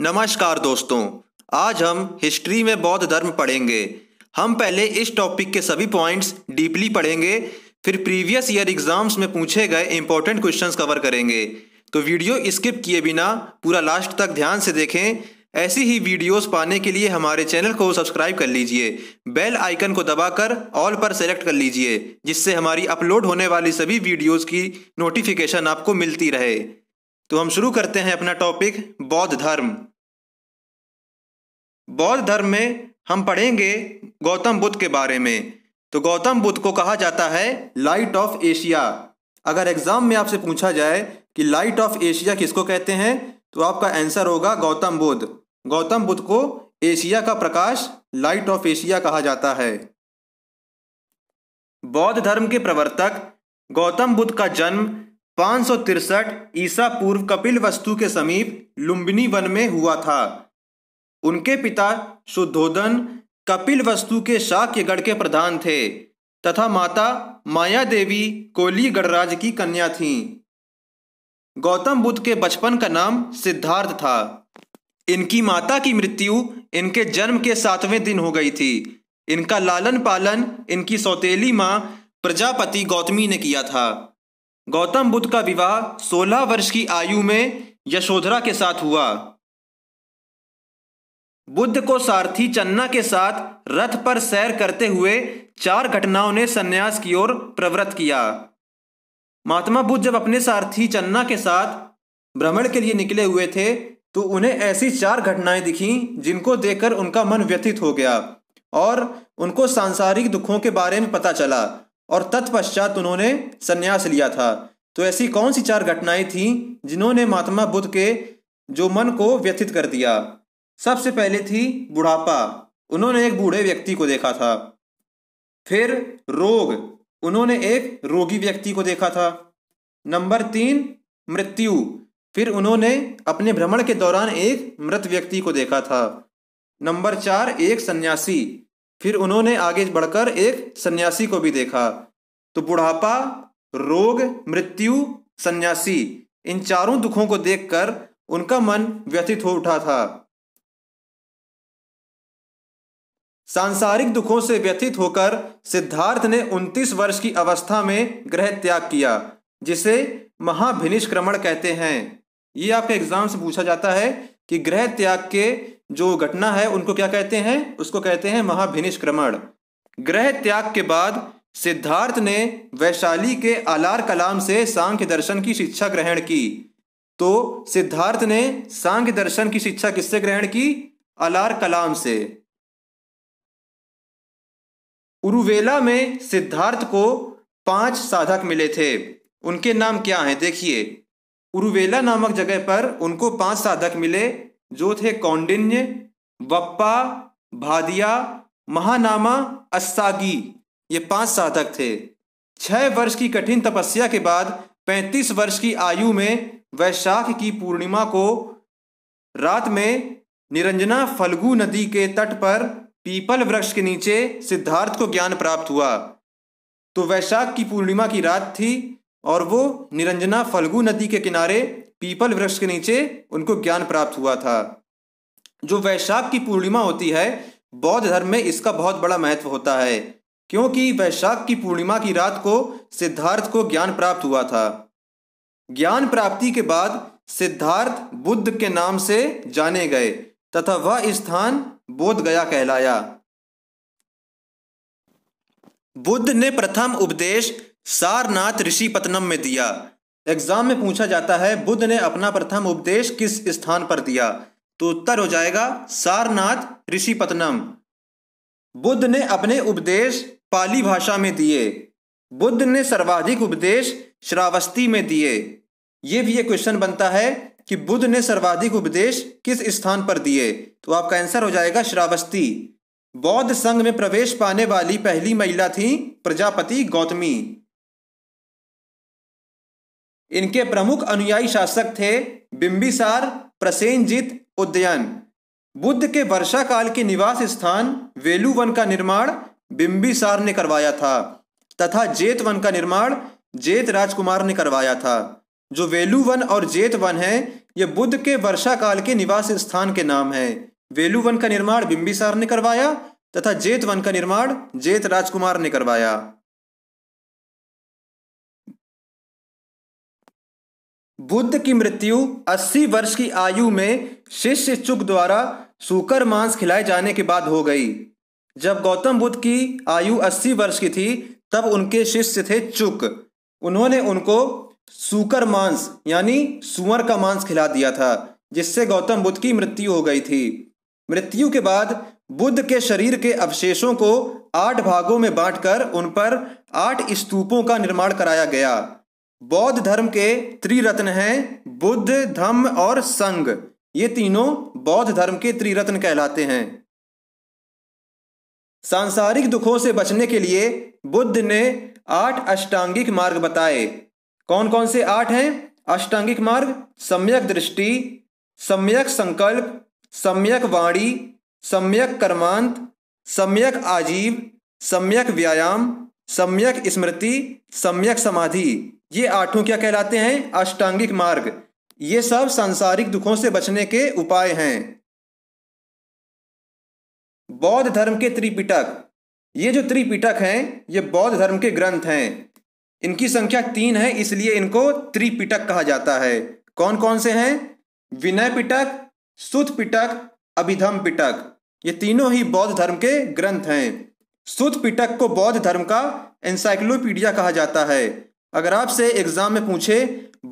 नमस्कार दोस्तों आज हम हिस्ट्री में बौद्ध धर्म पढ़ेंगे हम पहले इस टॉपिक के सभी पॉइंट्स डीपली पढ़ेंगे फिर प्रीवियस ईयर एग्जाम्स में पूछे गए इंपॉर्टेंट क्वेश्चंस कवर करेंगे तो वीडियो स्किप किए बिना पूरा लास्ट तक ध्यान से देखें ऐसी ही वीडियोस पाने के लिए हमारे चैनल को सब्सक्राइब कर लीजिए बेल आइकन को दबाकर ऑल पर सेलेक्ट कर लीजिए जिससे हमारी अपलोड होने वाली सभी वीडियोस की नोटिफिकेशन आपको मिलती रहे तो हम शुरू करते हैं अपना टॉपिक बौद्ध धर्म बौद्ध धर्म में हम पढ़ेंगे गौतम बुद्ध के बारे में तो गौतम बुद्ध को कहा जाता है लाइट ऑफ एशिया अगर एग्जाम में आपसे पूछा जाए कि लाइट ऑफ एशिया किसको कहते हैं तो आपका आंसर होगा गौतम बुद्ध गौतम बुद्ध को एशिया का प्रकाश लाइट ऑफ एशिया कहा जाता है बौद्ध धर्म के प्रवर्तक गौतम बुद्ध का जन्म पाँच सौ तिरसठ ईसा पूर्व कपिल वस्तु के समीप लुम्बिनी वन में हुआ था उनके पिता शुद्धोधन कपिल वस्तु के शाक्यगढ़ के प्रधान थे तथा माता माया देवी कोली गणराज की कन्या थीं गौतम बुद्ध के बचपन का नाम सिद्धार्थ था इनकी माता की मृत्यु इनके जन्म के सातवें दिन हो गई थी इनका लालन पालन इनकी सौतेली माँ प्रजापति गौतमी ने किया था गौतम बुद्ध का विवाह 16 वर्ष की आयु में यशोधरा के साथ हुआ बुद्ध को सारथी चन्ना के साथ रथ पर सैर करते हुए चार घटनाओं ने सन्यास की ओर प्रवृत्त किया महात्मा बुद्ध जब अपने सारथी चन्ना के साथ भ्रमण के लिए निकले हुए थे तो उन्हें ऐसी चार घटनाएं दिखीं जिनको देखकर उनका मन व्यथित हो गया और उनको सांसारिक दुखों के बारे में पता चला और तत्पश्चात उन्होंने संन्यास लिया था तो ऐसी कौन सी चार घटनाएं थीं जिन्होंने महात्मा बुद्ध के जो मन को व्यथित कर दिया सबसे पहले थी बुढ़ापा उन्होंने एक बूढ़े व्यक्ति को देखा था फिर रोग उन्होंने एक रोगी व्यक्ति को देखा था नंबर तीन मृत्यु फिर उन्होंने अपने भ्रमण के दौरान एक मृत व्यक्ति को देखा था नंबर चार एक सन्यासी फिर उन्होंने आगे बढ़कर एक सन्यासी को भी देखा तो बुढ़ापा रोग मृत्यु सन्यासी इन चारों दुखों को देखकर उनका मन व्यथित हो उठा था सांसारिक दुखों से व्यथित होकर सिद्धार्थ ने 29 वर्ष की अवस्था में ग्रह त्याग किया जिसे महाभिनिष्क्रमण कहते हैं ये आपके एग्जाम से पूछा जाता है कि ग्रह त्याग के जो घटना है उनको क्या कहते हैं उसको कहते हैं महाभिनिष्क्रमण ग्रह त्याग के बाद सिद्धार्थ ने वैशाली के आलार कलाम से सांख्य दर्शन की शिक्षा ग्रहण की तो सिद्धार्थ ने सांख्य दर्शन की शिक्षा किससे ग्रहण की अलार कलाम से उरुवेला में सिद्धार्थ को पांच साधक मिले थे उनके नाम क्या हैं देखिए उरुवेला नामक जगह पर उनको पांच साधक मिले जो थे कौंडिन्य वप्पा भादिया महानामा अस्सागी ये पांच साधक थे छह वर्ष की कठिन तपस्या के बाद पैंतीस वर्ष की आयु में वैशाख की पूर्णिमा को रात में निरंजना फलगु नदी के तट पर पीपल वृक्ष के नीचे सिद्धार्थ को ज्ञान प्राप्त हुआ तो वैशाख की पूर्णिमा की रात थी और वो निरंजना फल्गु नदी के किनारे पीपल वृक्ष के नीचे उनको ज्ञान प्राप्त हुआ था जो वैशाख की पूर्णिमा होती है बौद्ध धर्म में इसका बहुत बड़ा महत्व होता है क्योंकि वैशाख की पूर्णिमा की रात को सिद्धार्थ को ज्ञान प्राप्त हुआ था ज्ञान प्राप्ति के बाद सिद्धार्थ बुद्ध के नाम से जाने गए तथा वह स्थान बोध गया कहलाया बुद्ध ने प्रथम उपदेश सारनाथ ऋषि पतनम में दिया एग्जाम में पूछा जाता है बुद्ध ने अपना प्रथम उपदेश किस स्थान पर दिया तो उत्तर हो जाएगा सारनाथ ऋषिपतनम बुद्ध ने अपने उपदेश पाली भाषा में दिए बुद्ध ने सर्वाधिक उपदेश श्रावस्ती में दिए ये भी एक क्वेश्चन बनता है कि बुद्ध ने सर्वाधिक उपदेश किस स्थान पर दिए तो आपका आंसर हो जाएगा श्रावस्ती बौद्ध संघ में प्रवेश पाने वाली पहली महिला थी प्रजापति गौतमी इनके प्रमुख अनुयायी शासक थे बिंबिसार प्रसेनजीत उद्यन बुद्ध के वर्षा काल के निवास स्थान वेलुवन का निर्माण बिंबिसार ने करवाया था तथा जेत वन का निर्माण जेत राजकुमार ने करवाया था जो वेलुवन और जेत वन है ये बुद्ध के वर्षा काल के निवास स्थान के नाम है वेलुवन का निर्माण बिंबिसार ने करवाया तथा जेत वन का निर्माण जेत राजकुमार ने करवाया बुद्ध की मृत्यु 80 वर्ष की आयु में शिष्य चुक द्वारा सूकर मांस खिलाए जाने के बाद हो गई जब गौतम बुद्ध की आयु 80 वर्ष की थी तब उनके शिष्य थे चुक उन्होंने उनको सूकर मांस यानी सुअर का मांस खिला दिया था जिससे गौतम बुद्ध की मृत्यु हो गई थी मृत्यु के बाद बुद्ध के शरीर के अवशेषों को आठ भागों में बांटकर उन पर आठ स्तूपों का निर्माण कराया गया बौद्ध धर्म के त्रिरत्न हैं बुद्ध धम्म और संघ ये तीनों बौद्ध धर्म के त्रिरत्न कहलाते हैं सांसारिक दुखों से बचने के लिए बुद्ध ने आठ अष्टांगिक मार्ग बताए कौन कौन से आठ हैं अष्टांगिक मार्ग सम्यक दृष्टि सम्यक संकल्प सम्यक वाणी सम्यक कर्मांत सम्यक आजीव सम्यक व्यायाम सम्यक स्मृति सम्यक समाधि ये आठों क्या कहलाते हैं अष्टांगिक मार्ग ये सब सांसारिक दुखों से बचने के उपाय हैं बौद्ध धर्म के त्रिपिटक ये जो त्रिपिटक हैं ये बौद्ध धर्म के ग्रंथ हैं इनकी संख्या तीन है इसलिए इनको त्रिपिटक कहा जाता है कौन कौन से हैं विनय पिटक सुत पिटक अभिधम पिटक ये तीनों ही बौद्ध धर्म के ग्रंथ हैं सुत पिटक को बौद्ध धर्म का एनसाइक्लोपीडिया कहा जाता है अगर आपसे एग्जाम में पूछे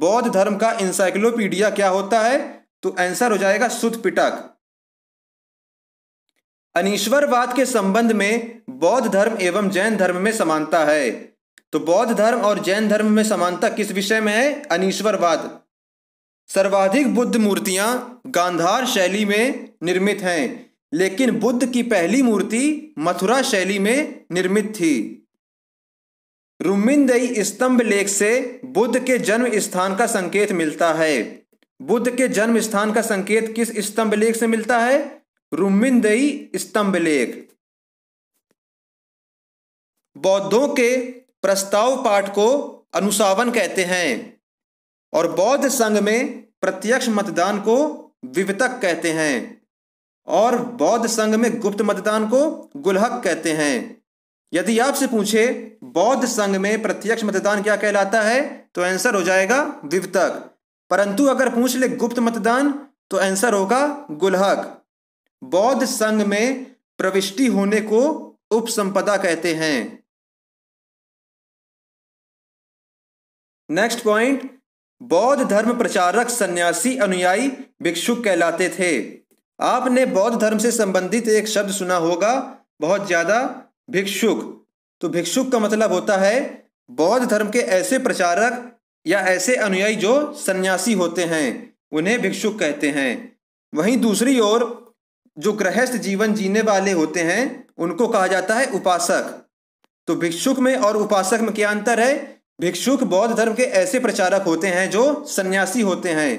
बौद्ध धर्म का इंसाइक्लोपीडिया क्या होता है तो आंसर हो जाएगा सुध पिटक अनिश्वरवाद के संबंध में बौद्ध धर्म एवं जैन धर्म में समानता है तो बौद्ध धर्म और जैन धर्म में समानता किस विषय में है अनिश्वरवाद सर्वाधिक बुद्ध मूर्तियां गांधार शैली में निर्मित हैं लेकिन बुद्ध की पहली मूर्ति मथुरा शैली में निर्मित थी रुमिंदई स्तंभ लेख से बुद्ध के जन्म स्थान का संकेत मिलता है बुद्ध के जन्म स्थान का संकेत किस स्तंभ लेख से मिलता है रुमिंदई स्तंभ लेख बौद्धों के प्रस्ताव पाठ को अनुसावन कहते हैं और बौद्ध संघ में प्रत्यक्ष मतदान को विवतक कहते हैं और बौद्ध संघ में गुप्त मतदान को गुलहक कहते हैं यदि आपसे पूछे बौद्ध संघ में प्रत्यक्ष मतदान क्या कहलाता है तो आंसर हो जाएगा विवतक परंतु अगर पूछ ले गुप्त मतदान तो आंसर होगा गुलहक बौद्ध संघ में प्रविष्टि होने को उपसंपदा कहते हैं नेक्स्ट पॉइंट बौद्ध धर्म प्रचारक सन्यासी अनुयायी भिक्षु कहलाते थे आपने बौद्ध धर्म से संबंधित एक शब्द सुना होगा बहुत ज्यादा भिक्षुक तो भिक्षुक का मतलब होता है बौद्ध धर्म के ऐसे प्रचारक या ऐसे अनुयायी जो सन्यासी होते हैं उन्हें भिक्षुक कहते हैं वहीं दूसरी ओर जो गृहस्थ जीवन जीने वाले होते हैं उनको कहा जाता है उपासक तो भिक्षुक में और उपासक में क्या अंतर है भिक्षुक बौद्ध धर्म के ऐसे प्रचारक होते हैं जो सन्यासी होते हैं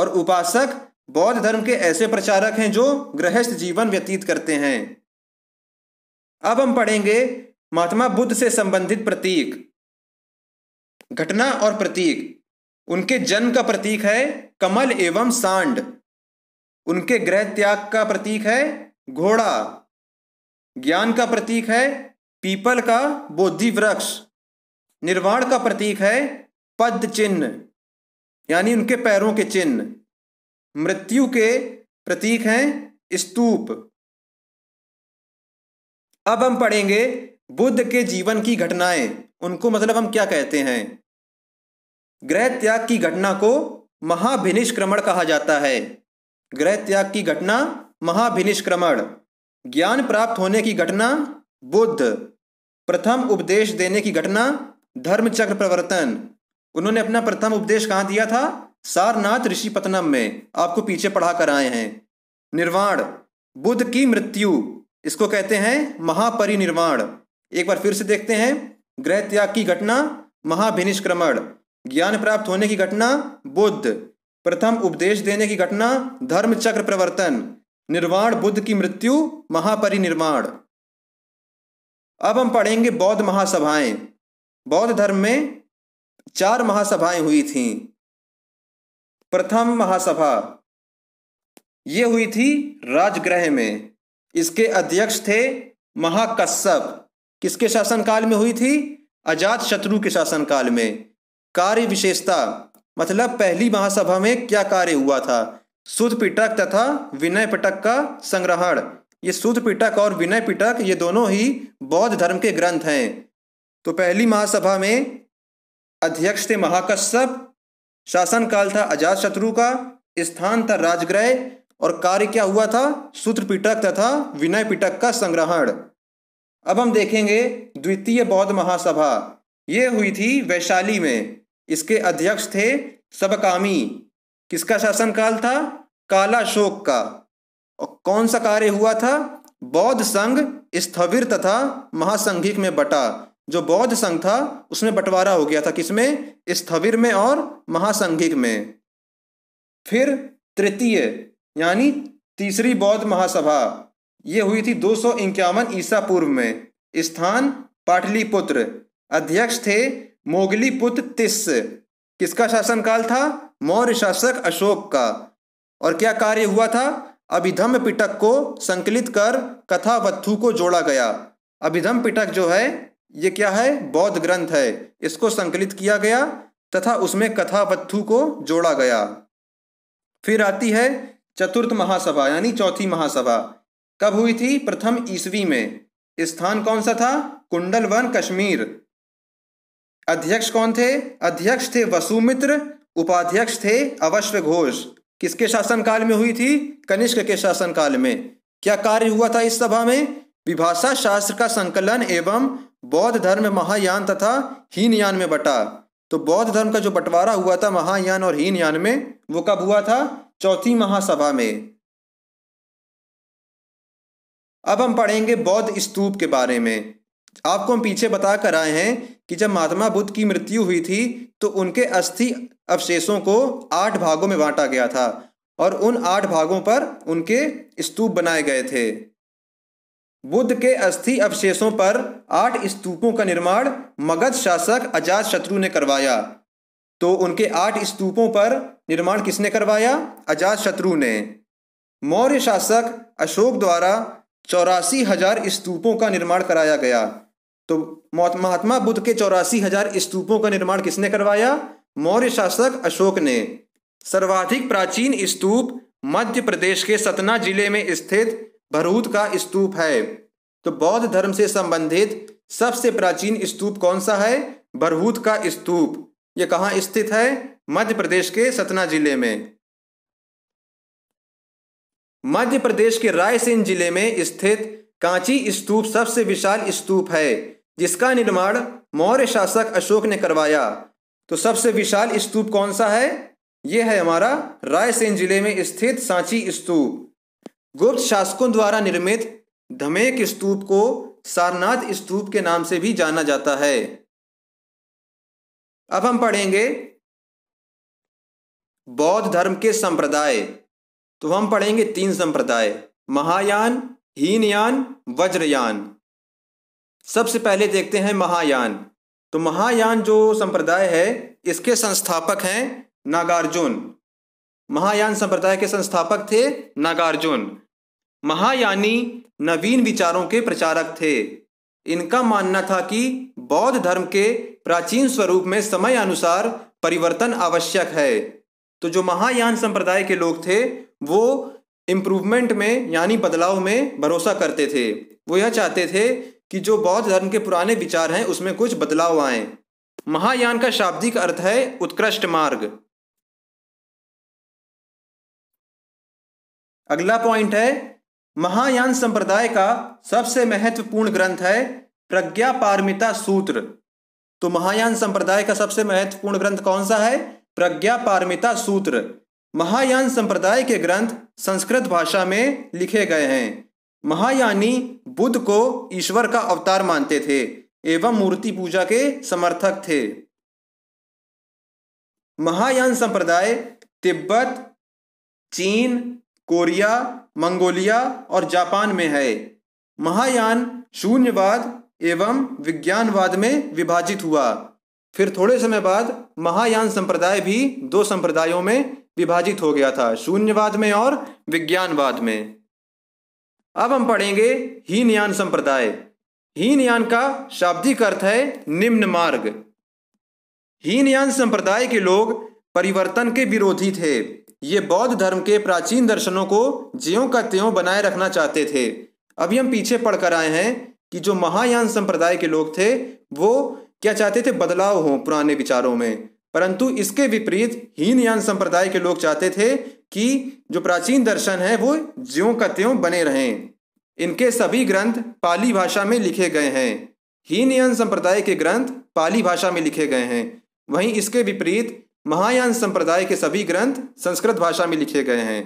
और उपासक बौद्ध धर्म के ऐसे प्रचारक हैं जो गृहस्थ जीवन व्यतीत करते हैं अब हम पढ़ेंगे महात्मा बुद्ध से संबंधित प्रतीक घटना और प्रतीक उनके जन्म का प्रतीक है कमल एवं सांड उनके ग्रह त्याग का प्रतीक है घोड़ा ज्ञान का प्रतीक है पीपल का बोधि वृक्ष निर्वाण का प्रतीक है पद चिन्ह यानी उनके पैरों के चिन्ह मृत्यु के प्रतीक हैं स्तूप अब हम पढ़ेंगे बुद्ध के जीवन की घटनाएं उनको मतलब हम क्या कहते हैं ग्रह त्याग की घटना को महाभिनिष्क्रमण कहा जाता है ग्रह त्याग की घटना महाभिनिष्क्रमण ज्ञान प्राप्त होने की घटना बुद्ध प्रथम उपदेश देने की घटना धर्मचक्र प्रवर्तन उन्होंने अपना प्रथम उपदेश कहाँ दिया था सारनाथ ऋषि पतनम में आपको पीछे पढ़ा कर आए हैं निर्वाण बुद्ध की मृत्यु इसको कहते हैं महापरिनिर्वाण एक बार फिर से देखते हैं ग्रह त्याग की घटना महाभिनिष्क्रमण ज्ञान प्राप्त होने की घटना बुद्ध प्रथम उपदेश देने की घटना धर्म चक्र प्रवर्तन निर्वाण बुद्ध की मृत्यु महापरिनिर्माण अब हम पढ़ेंगे बौद्ध महासभाएं बौद्ध धर्म में चार महासभाएं हुई थीं प्रथम महासभा ये हुई थी राजग्रह में इसके अध्यक्ष थे महाकश्यप किसके शासनकाल में हुई थी अजात शत्रु के शासनकाल में कार्य विशेषता मतलब पहली महासभा में क्या कार्य हुआ था सुध पिटक तथा विनय पिटक का संग्रहण ये सुध पिटक और विनय पिटक ये दोनों ही बौद्ध धर्म के ग्रंथ हैं तो पहली महासभा में अध्यक्ष थे महाकश्यप शासनकाल था अजात शत्रु का स्थान था राजग्रह और कार्य क्या हुआ था सूत्र पिटक तथा विनय पिटक का संग्रहण अब हम देखेंगे द्वितीय बौद्ध महासभा ये हुई थी वैशाली में इसके अध्यक्ष थे सबकामी किसका शासनकाल था काला शोक का और कौन सा कार्य हुआ था बौद्ध संघ स्थविर तथा महासंघिक में बटा जो बौद्ध संघ था उसमें बंटवारा हो गया था किसमें स्थविर में और महासंघिक में फिर तृतीय यानी तीसरी बौद्ध महासभा ये हुई थी दो सौ इक्यावन ईसा पूर्व में स्थान पाटलिपुत्र अध्यक्ष थे मोगली पुत्र तिस किसका शासनकाल था मौर्य शासक अशोक का और क्या कार्य हुआ था अभिधम पिटक को संकलित कर कथा वत्थु को जोड़ा गया अभिधम पिटक जो है ये क्या है बौद्ध ग्रंथ है इसको संकलित किया गया तथा उसमें कथा वत्थु को जोड़ा गया फिर आती है चतुर्थ महासभा यानी चौथी महासभा कब हुई थी प्रथम ईसवी में स्थान कौन सा था कुंडल वन कश्मीर अध्यक्ष कौन थे अध्यक्ष थे वसुमित्र उपाध्यक्ष थे अवश्य घोष किसके शासनकाल में हुई थी कनिष्क के शासनकाल में क्या कार्य हुआ था इस सभा में विभाषा शास्त्र का संकलन एवं बौद्ध धर्म महायान तथा हीनयान में बटा तो बौद्ध धर्म का जो बंटवारा हुआ था महायान और हीनयान में वो कब हुआ था चौथी महासभा में अब हम पढ़ेंगे बौद्ध स्तूप के बारे में आपको हम पीछे बता कर आए हैं कि जब महात्मा बुद्ध की मृत्यु हुई थी तो उनके अस्थि अवशेषों को आठ भागों में बांटा गया था और उन आठ भागों पर उनके स्तूप बनाए गए थे बुद्ध के अस्थि अवशेषों पर आठ स्तूपों का निर्माण मगध शासक अजात शत्रु ने करवाया तो उनके आठ स्तूपों पर निर्माण किसने करवाया अजात शत्रु ने मौर्य शासक अशोक द्वारा चौरासी हजार स्तूपों का निर्माण कराया गया तो महात्मा बुद्ध के चौरासी हजार स्तूपों का निर्माण किसने करवाया मौर्य शासक अशोक ने सर्वाधिक प्राचीन स्तूप मध्य प्रदेश के सतना जिले में स्थित भरूत का स्तूप है तो बौद्ध धर्म से संबंधित सबसे प्राचीन स्तूप कौन सा है भरहूत का स्तूप यह कहाँ स्थित है मध्य प्रदेश के सतना जिले में मध्य प्रदेश के रायसेन जिले में स्थित कांची स्तूप सबसे विशाल स्तूप है जिसका निर्माण मौर्य शासक अशोक ने करवाया तो सबसे विशाल स्तूप कौन सा है यह है हमारा रायसेन जिले में स्थित सांची स्तूप गुप्त शासकों द्वारा निर्मित धमेक स्तूप को सारनाथ स्तूप के नाम से भी जाना जाता है अब हम पढ़ेंगे बौद्ध धर्म के संप्रदाय तो हम पढ़ेंगे तीन संप्रदाय महायान हीनयान वज्रयान सबसे पहले देखते हैं महायान तो महायान जो संप्रदाय है इसके संस्थापक हैं नागार्जुन महायान संप्रदाय के संस्थापक थे नागार्जुन महायानी नवीन विचारों के प्रचारक थे इनका मानना था कि बौद्ध धर्म के प्राचीन स्वरूप में समय अनुसार परिवर्तन आवश्यक है तो जो महायान संप्रदाय के लोग थे वो इम्प्रूवमेंट में यानी बदलाव में भरोसा करते थे वो यह चाहते थे कि जो बौद्ध धर्म के पुराने विचार हैं उसमें कुछ बदलाव आए महायान का शाब्दिक अर्थ है उत्कृष्ट मार्ग अगला पॉइंट है महायान संप्रदाय का सबसे महत्वपूर्ण ग्रंथ है प्रज्ञा पारमिता सूत्र तो महायान संप्रदाय का सबसे महत्वपूर्ण ग्रंथ कौन सा है प्रज्ञा पारमिता सूत्र महायान संप्रदाय के ग्रंथ संस्कृत भाषा में लिखे गए हैं महायानी बुद्ध को ईश्वर का अवतार मानते थे एवं मूर्ति पूजा के समर्थक थे महायान संप्रदाय तिब्बत चीन कोरिया मंगोलिया और जापान में है महायान शून्यवाद एवं विज्ञानवाद में विभाजित हुआ फिर थोड़े समय बाद महायान संप्रदाय भी दो संप्रदायों में विभाजित हो गया था शून्यवाद में और विज्ञानवाद में अब हम पढ़ेंगे हीनयान संप्रदाय हीनयान का शाब्दिक अर्थ है निम्न मार्ग हीनयान संप्रदाय के लोग परिवर्तन के विरोधी थे ये बौद्ध धर्म के प्राचीन दर्शनों को ज्यो का त्यों बनाए रखना चाहते थे अभी हम पीछे पढ़कर आए हैं कि जो महायान संप्रदाय के लोग थे वो क्या चाहते थे बदलाव हो पुराने विचारों में परंतु इसके विपरीत हीन यान संप्रदाय के लोग चाहते थे कि जो प्राचीन दर्शन है वो ज्यों का त्यों बने रहें इनके सभी ग्रंथ पाली भाषा में लिखे गए हैं हीनयान संप्रदाय के ग्रंथ पाली भाषा में लिखे गए हैं वहीं इसके विपरीत महायान संप्रदाय के सभी ग्रंथ संस्कृत भाषा में लिखे गए हैं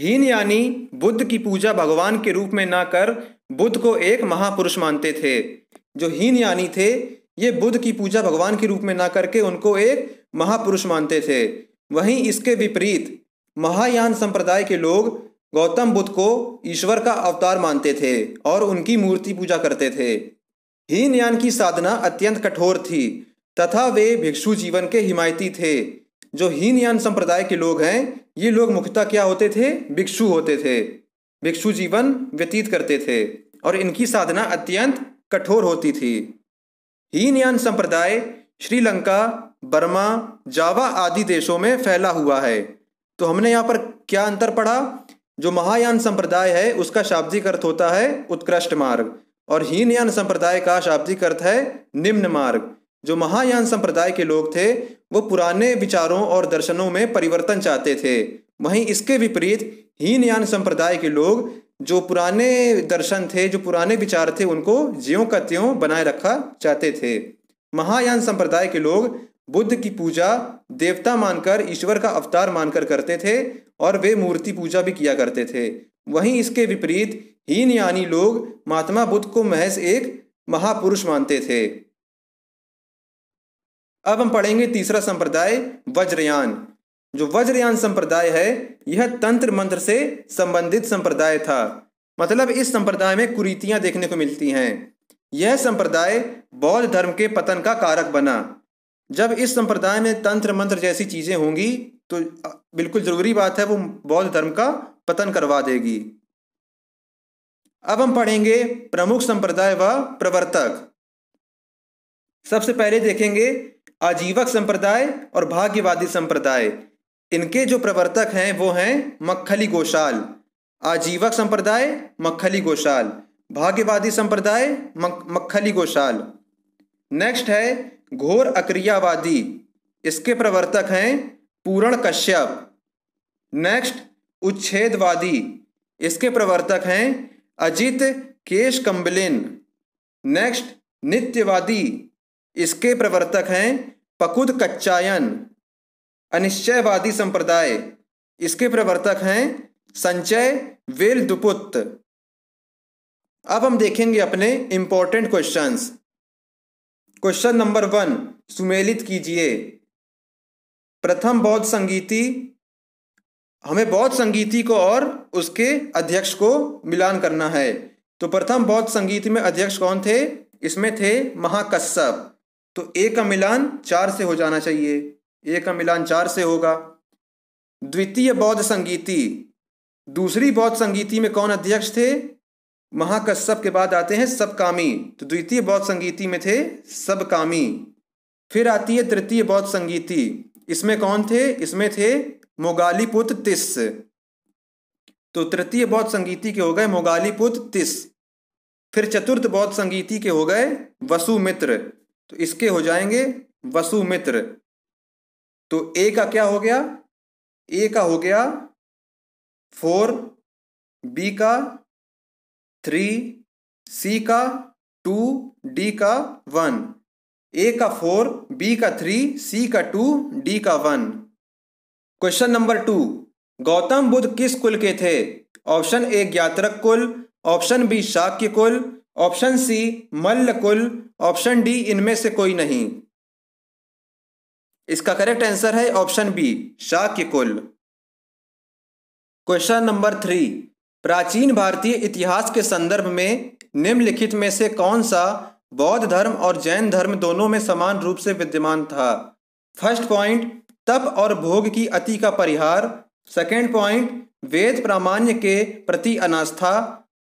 हीन यानी बुद्ध की पूजा भगवान के रूप में ना कर बुद्ध को एक महापुरुष मानते थे जो हीन यानी थे ये बुद्ध की पूजा भगवान के रूप में ना करके उनको एक महापुरुष मानते थे वहीं इसके विपरीत महायान संप्रदाय के लोग गौतम बुद्ध को ईश्वर का अवतार मानते थे और उनकी मूर्ति पूजा करते थे हीन यान की साधना अत्यंत कठोर थी तथा वे भिक्षु जीवन के हिमायती थे जो हीन यान संप्रदाय के लोग हैं ये लोग मुख्यतः क्या होते थे भिक्षु होते थे भिक्षु जीवन व्यतीत करते थे और इनकी साधना अत्यंत कठोर होती थी हीनयान संप्रदाय श्रीलंका बर्मा जावा आदि देशों में फैला हुआ है तो हमने यहाँ पर क्या अंतर पढ़ा जो महायान संप्रदाय है उसका शाब्दिक अर्थ होता है उत्कृष्ट मार्ग और हीनयान संप्रदाय का शाब्दिक अर्थ है निम्न मार्ग जो महायान संप्रदाय के लोग थे वो पुराने विचारों और दर्शनों में परिवर्तन चाहते थे वहीं इसके विपरीत हीनयान संप्रदाय के लोग जो पुराने दर्शन थे जो पुराने विचार थे उनको ज्यों का त्यों बनाए रखा चाहते थे महायान संप्रदाय के लोग बुद्ध की पूजा देवता मानकर ईश्वर का अवतार मानकर करते थे और वे मूर्ति पूजा भी किया करते थे वहीं इसके विपरीत हीन यानी लोग महात्मा बुद्ध को महज एक महापुरुष मानते थे अब हम पढ़ेंगे तीसरा संप्रदाय वज्रयान जो वज्रयान संप्रदाय है यह तंत्र मंत्र से संबंधित संप्रदाय था मतलब इस संप्रदाय में कुरीतियां देखने को मिलती हैं यह संप्रदाय बौद्ध धर्म के पतन का कारक बना जब इस संप्रदाय में तंत्र मंत्र जैसी चीज़ें होंगी तो बिल्कुल ज़रूरी बात है वो बौद्ध धर्म का पतन करवा देगी अब हम पढ़ेंगे प्रमुख संप्रदाय व प्रवर्तक सबसे पहले देखेंगे आजीवक संप्रदाय और भाग्यवादी संप्रदाय इनके जो प्रवर्तक हैं वो हैं मक्खली गोशाल आजीवक संप्रदाय मक्खली गोशाल भाग्यवादी संप्रदाय मक्खली गोशाल नेक्स्ट है घोर अक्रियावादी इसके प्रवर्तक हैं पूरण कश्यप नेक्स्ट उच्छेदवादी इसके प्रवर्तक हैं अजित केश कम्बलिन नेक्स्ट नित्यवादी इसके प्रवर्तक हैं पकुद कच्चायन अनिश्चयवादी संप्रदाय इसके प्रवर्तक हैं संचय वेल दुपुत अब हम देखेंगे अपने important questions question number one सुमेलित कीजिए प्रथम बौद्ध संगीति हमें बौद्ध संगीति को और उसके अध्यक्ष को मिलान करना है तो प्रथम बौद्ध संगीति में अध्यक्ष कौन थे इसमें थे महाकश्यप तो एक का मिलान चार से हो जाना चाहिए ए का मिलान चार से होगा द्वितीय बौद्ध संगीति दूसरी बौद्ध संगीति में कौन अध्यक्ष थे महाकश्यप के बाद आते हैं सबकामी तो द्वितीय बौद्ध संगीति में थे सबकामी फिर आती है तृतीय बौद्ध संगीति इसमें कौन थे इसमें थे मोगालीपुत तिस तो तृतीय बौद्ध संगीति के हो गए मोगालीपुत तिस फिर चतुर्थ बौद्ध संगीति के हो गए वसुमित्र तो इसके हो जाएंगे वसुमित्र तो ए का क्या हो गया ए का हो गया फोर बी का थ्री सी का टू डी का वन ए का फोर बी का थ्री सी का टू डी का one question number two Gautam Buddha किस कुल के थे ऑप्शन ए ज्ञातरक कुल ऑप्शन बी शाक्य कुल ऑप्शन सी मल्ल कुल ऑप्शन डी इनमें से कोई नहीं इसका करेक्ट आंसर है ऑप्शन बी शाक्य कुल क्वेश्चन नंबर थ्री प्राचीन भारतीय इतिहास के संदर्भ में निम्नलिखित में से कौन सा बौद्ध धर्म और जैन धर्म दोनों में समान रूप से विद्यमान था फर्स्ट पॉइंट तप और भोग की अति का परिहार सेकेंड पॉइंट वेद प्रामाण्य के प्रति अनास्था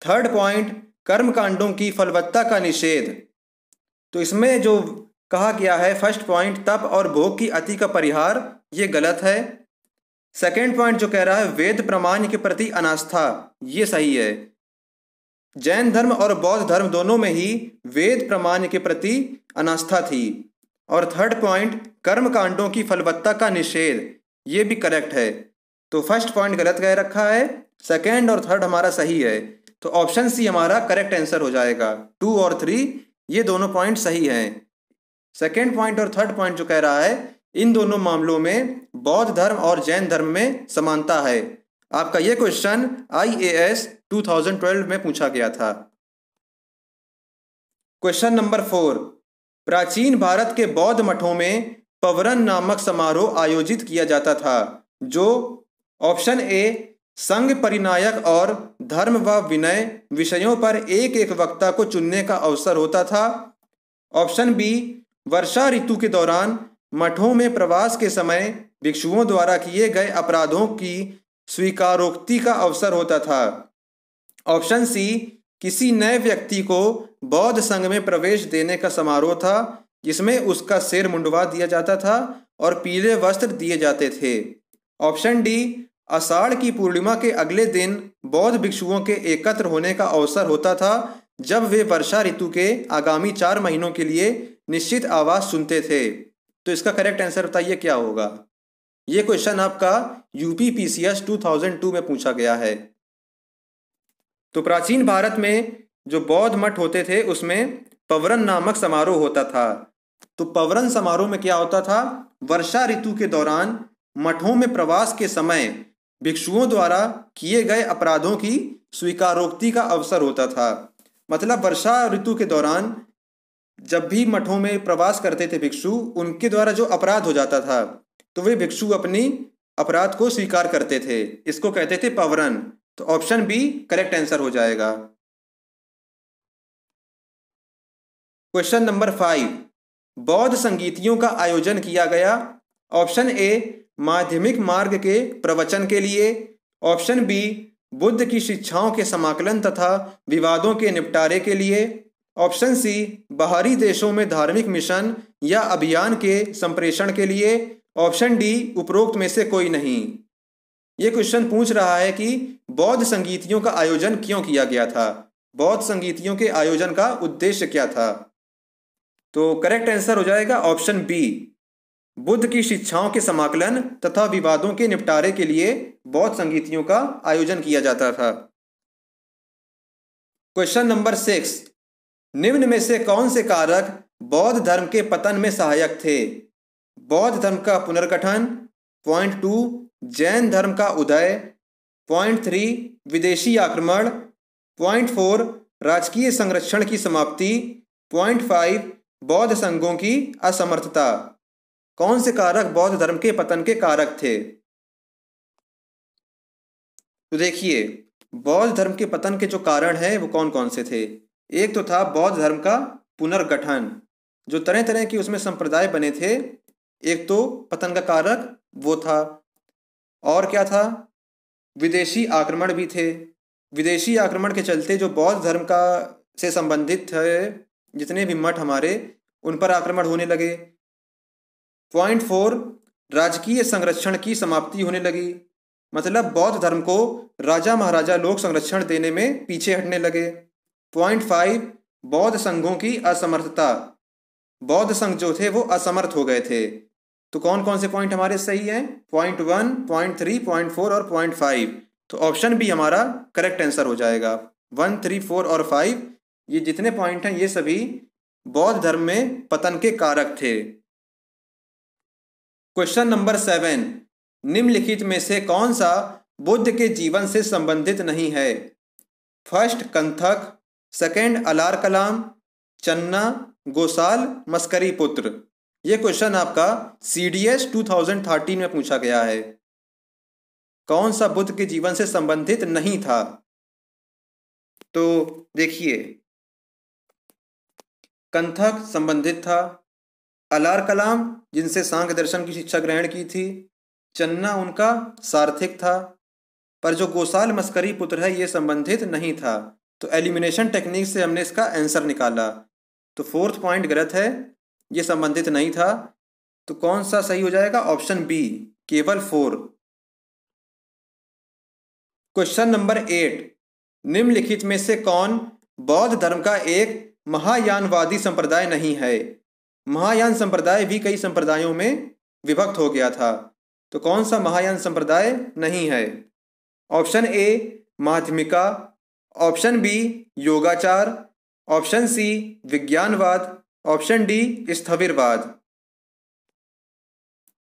थर्ड पॉइंट कर्मकांडों की फलवत्ता का निषेध तो इसमें जो कहा गया है फर्स्ट पॉइंट तप और भोग की अति का परिहार ये गलत है सेकेंड पॉइंट जो कह रहा है वेद प्रमाण के प्रति अनास्था ये सही है जैन धर्म और बौद्ध धर्म दोनों में ही वेद प्रमाण के प्रति अनास्था थी और थर्ड पॉइंट कर्म कांडों की फलवत्ता का निषेध ये भी करेक्ट है तो फर्स्ट पॉइंट गलत कह रखा है सेकेंड और थर्ड हमारा सही है तो ऑप्शन सी हमारा करेक्ट आंसर हो जाएगा टू और थ्री ये दोनों पॉइंट सही हैं सेकेंड पॉइंट और थर्ड पॉइंट जो कह रहा है इन दोनों मामलों में बौद्ध धर्म और जैन धर्म में समानता है आपका यह question I A S two thousand twelve में पूछा गया था क्वेश्चन नंबर फोर प्राचीन भारत के बौद्ध मठों में पवरन नामक समारोह आयोजित किया जाता था जो ऑप्शन ए संघ परिनायक और धर्म व विनय विषयों पर एक एक वक्ता को चुनने का अवसर होता था ऑप्शन बी वर्षा ऋतु के दौरान मठों में प्रवास के समय भिक्षुओं द्वारा किए गए अपराधों की स्वीकारोक्ति का अवसर होता था ऑप्शन सी किसी नए व्यक्ति को बौद्ध संघ में प्रवेश देने का समारोह था जिसमें उसका सिर मुंडवा दिया जाता था और पीले वस्त्र दिए जाते थे ऑप्शन डी अषाढ़ की पूर्णिमा के अगले दिन बौद्ध भिक्षुओं के एकत्र होने का अवसर होता था जब वे वर्षा ऋतु के आगामी चार महीनों के लिए निश्चित आवाज सुनते थे तो इसका करेक्ट आंसर बताइए क्या होगा ये क्वेश्चन आपका यूपी पीसीएस 2002 में पूछा गया है तो प्राचीन भारत में जो बौद्ध मठ होते थे उसमें पवरन नामक समारोह होता था तो पवरन समारोह में क्या होता था वर्षा ऋतु के दौरान मठों में प्रवास के समय भिक्षुओं द्वारा किए गए अपराधों की स्वीकारोक्ति का अवसर होता था मतलब वर्षा ऋतु के दौरान जब भी मठों में प्रवास करते थे भिक्षु उनके द्वारा जो अपराध हो जाता था तो वे भिक्षु अपनी अपराध को स्वीकार करते थे इसको कहते थे पवरन तो ऑप्शन बी करेक्ट आंसर हो जाएगा क्वेश्चन नंबर फाइव बौद्ध संगीतियों का आयोजन किया गया ऑप्शन ए माध्यमिक मार्ग के प्रवचन के लिए ऑप्शन बी बुद्ध की शिक्षाओं के समाकलन तथा विवादों के निपटारे के लिए ऑप्शन सी बाहरी देशों में धार्मिक मिशन या अभियान के संप्रेषण के लिए ऑप्शन डी उपरोक्त में से कोई नहीं ये क्वेश्चन पूछ रहा है कि बौद्ध संगीतियों का आयोजन क्यों किया गया था बौद्ध संगीतियों के आयोजन का उद्देश्य क्या था तो करेक्ट आंसर हो जाएगा ऑप्शन बी बुद्ध की शिक्षाओं के समाकलन तथा विवादों के निपटारे के लिए बौद्ध संगीतियों का आयोजन किया जाता था क्वेश्चन नंबर सिक्स निम्न में से कौन से कारक बौद्ध धर्म के पतन में सहायक थे बौद्ध धर्म का पुनर्गठन पॉइंट टू जैन धर्म का उदय पॉइंट थ्री विदेशी आक्रमण पॉइंट फोर राजकीय संरक्षण की समाप्ति पॉइंट फाइव बौद्ध संघों की असमर्थता कौन से कारक बौद्ध धर्म के पतन के कारक थे तो देखिए बौद्ध धर्म के पतन के जो कारण हैं वो कौन कौन से थे एक तो था बौद्ध धर्म का पुनर्गठन जो तरह तरह के उसमें संप्रदाय बने थे एक तो पतंग कारक वो था और क्या था विदेशी आक्रमण भी थे विदेशी आक्रमण के चलते जो बौद्ध धर्म का से संबंधित है जितने भी मठ हमारे उन पर आक्रमण होने लगे पॉइंट फोर राजकीय संरक्षण की समाप्ति होने लगी मतलब बौद्ध धर्म को राजा महाराजा लोक संरक्षण देने में पीछे हटने लगे पॉइंट फाइव बौद्ध संघों की असमर्थता बौद्ध संघ जो थे वो असमर्थ हो गए थे तो कौन कौन से पॉइंट हमारे सही हैं point one point three point four और पॉइंट फाइव तो ऑप्शन भी हमारा करेक्ट आंसर हो जाएगा वन थ्री फोर और फाइव ये जितने पॉइंट हैं ये सभी बौद्ध धर्म में पतन के कारक थे क्वेश्चन नंबर सेवन निम्नलिखित में से कौन सा बुद्ध के जीवन से संबंधित नहीं है फर्स्ट कंथक सेकेंड अलार कलाम चन्ना गोसाल मस्करी पुत्र ये क्वेश्चन आपका C D S two thousand thirteen में पूछा गया है कौन सा बुद्ध के जीवन से संबंधित नहीं था तो देखिए कंथक संबंधित था अलार कलाम जिनसे सांख दर्शन की शिक्षा ग्रहण की थी चन्ना उनका सार्थिक था पर जो गोसाल मस्करी पुत्र है ये संबंधित नहीं था तो एलिमिनेशन टेक्निक से हमने इसका आंसर निकाला तो फोर्थ पॉइंट गलत है ये संबंधित नहीं था तो कौन सा सही हो जाएगा ऑप्शन बी केवल फोर क्वेश्चन नंबर एट निम्नलिखित में से कौन बौद्ध धर्म का एक महायानवादी संप्रदाय नहीं है महायान संप्रदाय भी कई संप्रदायों में विभक्त हो गया था तो कौन सा महायान संप्रदाय नहीं है option A Madhyamika option B Yogachara option C Vijnanavada option D Sthaviravada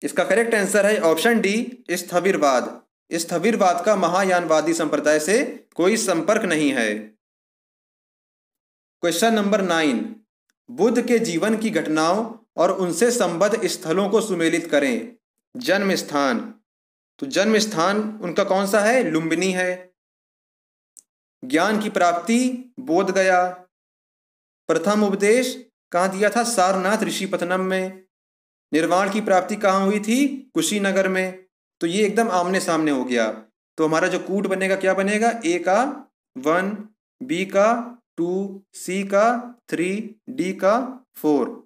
इसका करेक्ट आंसर है ऑप्शन डी स्थविरवाद स्थविरवाद का महायानवादी संप्रदाय से कोई संपर्क नहीं है क्वेश्चन नंबर नाइन बुद्ध के जीवन की घटनाओं और उनसे संबद्ध स्थलों को सुमेलित करें जन्म स्थान तो जन्म स्थान उनका कौन सा है लुम्बिनी है ज्ञान की प्राप्ति बोध गया प्रथम उपदेश कहाँ दिया था सारनाथ पतनम में निर्वाण की प्राप्ति कहाँ हुई थी कुशीनगर में तो ये एकदम आमने सामने हो गया तो हमारा जो कूट बनेगा क्या बनेगा ए का वन बी का टू सी का थ्री डी का four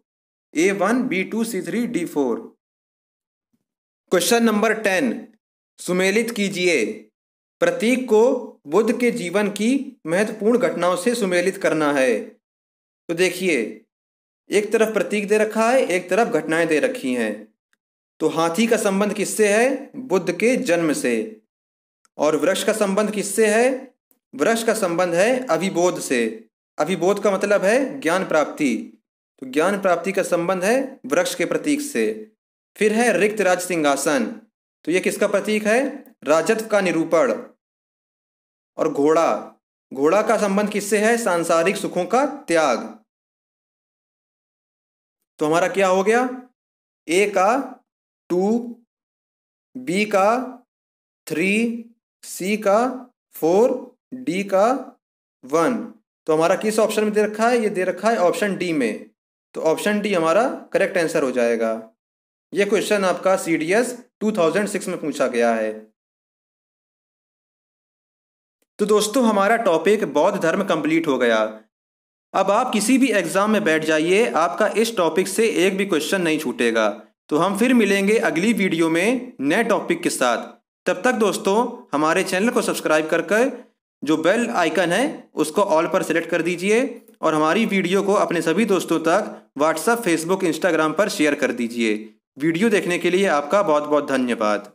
A one B two C three D four question number ten सुमेलित कीजिए प्रतीक को बुद्ध के जीवन की महत्वपूर्ण घटनाओं से सुमेलित करना है तो देखिए एक तरफ प्रतीक दे रखा है एक तरफ घटनाएं दे रखी हैं तो हाथी का संबंध किससे है बुद्ध के जन्म से और वृक्ष का संबंध किससे है वृक्ष का संबंध है अभिबोध से अभिबोध का मतलब है ज्ञान प्राप्ति तो ज्ञान प्राप्ति का संबंध है वृक्ष के प्रतीक से फिर है रिक्त राज सिंहासन तो ये किसका प्रतीक है राजत्व का निरूपण और घोड़ा घोड़ा का संबंध किससे है सांसारिक सुखों का त्याग तो हमारा क्या हो गया ए का टू बी का थ्री सी का फोर डी का वन तो हमारा किस ऑप्शन में दे रखा है ये दे रखा है ऑप्शन डी में तो ऑप्शन डी हमारा करेक्ट आंसर हो जाएगा ये क्वेश्चन आपका C D S two thousand six में पूछा गया है तो दोस्तों हमारा टॉपिक बौद्ध धर्म कंप्लीट हो गया अब आप किसी भी एग्ज़ाम में बैठ जाइए आपका इस टॉपिक से एक भी क्वेश्चन नहीं छूटेगा तो हम फिर मिलेंगे अगली वीडियो में नए टॉपिक के साथ तब तक दोस्तों हमारे चैनल को सब्सक्राइब कर कर जो बेल आइकन है उसको ऑल पर सेलेक्ट कर दीजिए और हमारी वीडियो को अपने सभी दोस्तों तक व्हाट्सएप फेसबुक इंस्टाग्राम पर शेयर कर दीजिए वीडियो देखने के लिए आपका बहुत बहुत धन्यवाद